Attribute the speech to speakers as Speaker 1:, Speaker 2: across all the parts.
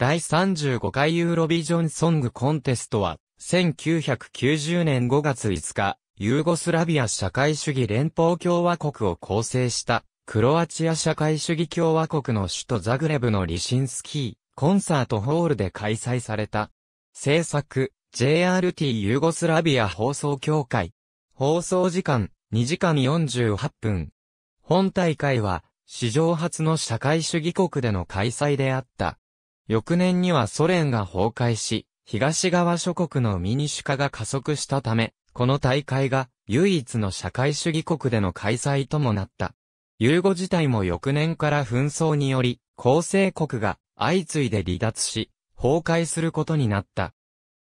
Speaker 1: 第35回ユーロビジョンソングコンテストは、1990年5月5日、ユーゴスラビア社会主義連邦共和国を構成した、クロアチア社会主義共和国の首都ザグレブのリシンスキー、コンサートホールで開催された。制作、JRT ユーゴスラビア放送協会。放送時間、2時間48分。本大会は、史上初の社会主義国での開催であった。翌年にはソ連が崩壊し、東側諸国の民主化が加速したため、この大会が唯一の社会主義国での開催ともなった。ユーゴ自体も翌年から紛争により、構成国が相次いで離脱し、崩壊することになった。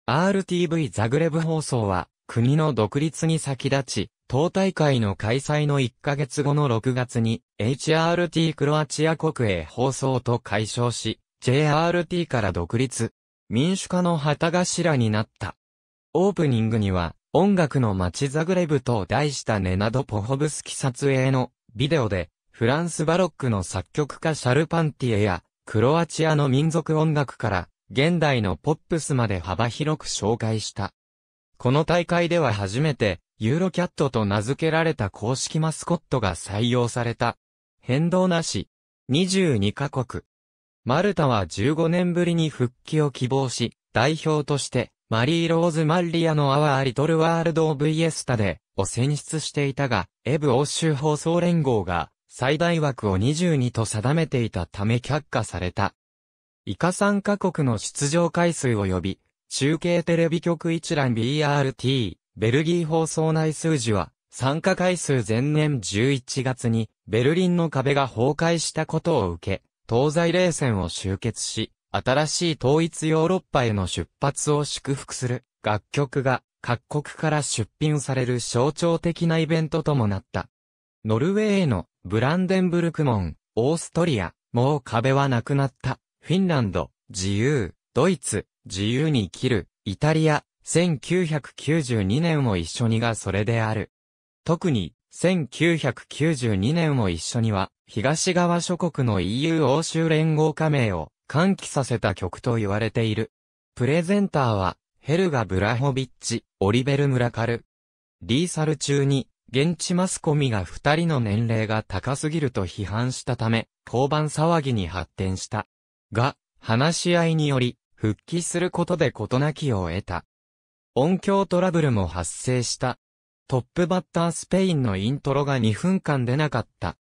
Speaker 1: RTV ザグレブ放送は、国の独立に先立ち、党大会の開催の1ヶ月後の6月に、HRT クロアチア国営放送と解消し、JRT から独立、民主化の旗頭になった。オープニングには、音楽の街ザグレブと題したネナド・ポホブスキ撮影のビデオで、フランスバロックの作曲家シャルパンティエや、クロアチアの民族音楽から、現代のポップスまで幅広く紹介した。この大会では初めて、ユーロキャットと名付けられた公式マスコットが採用された。変動なし。22カ国。マルタは15年ぶりに復帰を希望し、代表として、マリー・ローズ・マリアのアワー・リトル・ワールド・オブ・イエスタで、を選出していたが、エブ欧州放送連合が、最大枠を22と定めていたため却下された。以下参カ国の出場回数及び、中継テレビ局一覧 BRT、ベルギー放送内数字は、参加回数前年11月に、ベルリンの壁が崩壊したことを受け、東西冷戦を終結し、新しい統一ヨーロッパへの出発を祝福する楽曲が各国から出品される象徴的なイベントともなった。ノルウェーのブランデンブルクモン、オーストリア、もう壁はなくなった、フィンランド、自由、ドイツ、自由に生きる、イタリア、1992年を一緒にがそれである。特に、1992年を一緒には、東側諸国の EU 欧州連合加盟を歓喜させた曲と言われている。プレゼンターは、ヘルガ・ブラホビッチ、オリベル・ムラカル。リーサル中に、現地マスコミが二人の年齢が高すぎると批判したため、交番騒ぎに発展した。が、話し合いにより、復帰することで事なきを得た。音響トラブルも発生した。トップバッタースペインのイントロが2分間出なかった。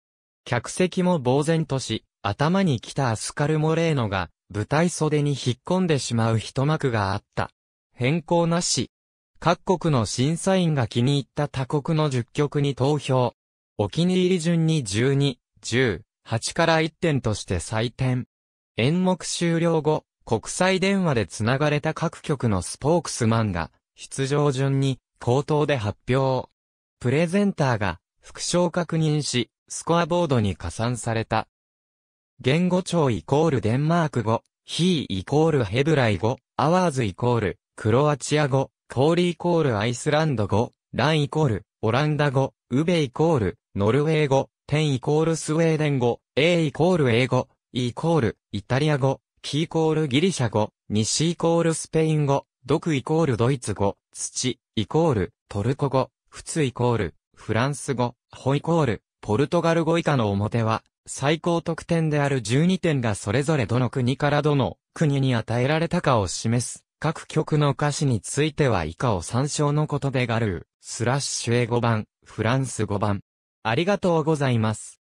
Speaker 1: 客席も呆然とし、頭に来たアスカルモレーノが、舞台袖に引っ込んでしまう一幕があった。変更なし。各国の審査員が気に入った他国の10曲に投票。お気に入り順に12、10、8から1点として採点。演目終了後、国際電話で繋がれた各局のスポークスマンが、出場順に、口頭で発表。プレゼンターが、副賞確認し、スコアボードに加算された。言語帳イコールデンマーク語、ヒーイコールヘブライ語、アワーズイコールクロアチア語、コーリイコールアイスランド語、ランイコールオランダ語、ウベイコールノルウェー語、テンイコールスウェーデン語、エイイコール英語、イコールイタリア語、キーコールギリシャ語、西イコールスペイン語、毒イコールドイツ語、土イコールトルコ語、通イコールフランス語、ホイコールポルトガル語以下の表は、最高得点である12点がそれぞれどの国からどの国に与えられたかを示す。各曲の歌詞については以下を参照のことでガルー、スラッシュ英語版、フランス語版。ありがとうございます。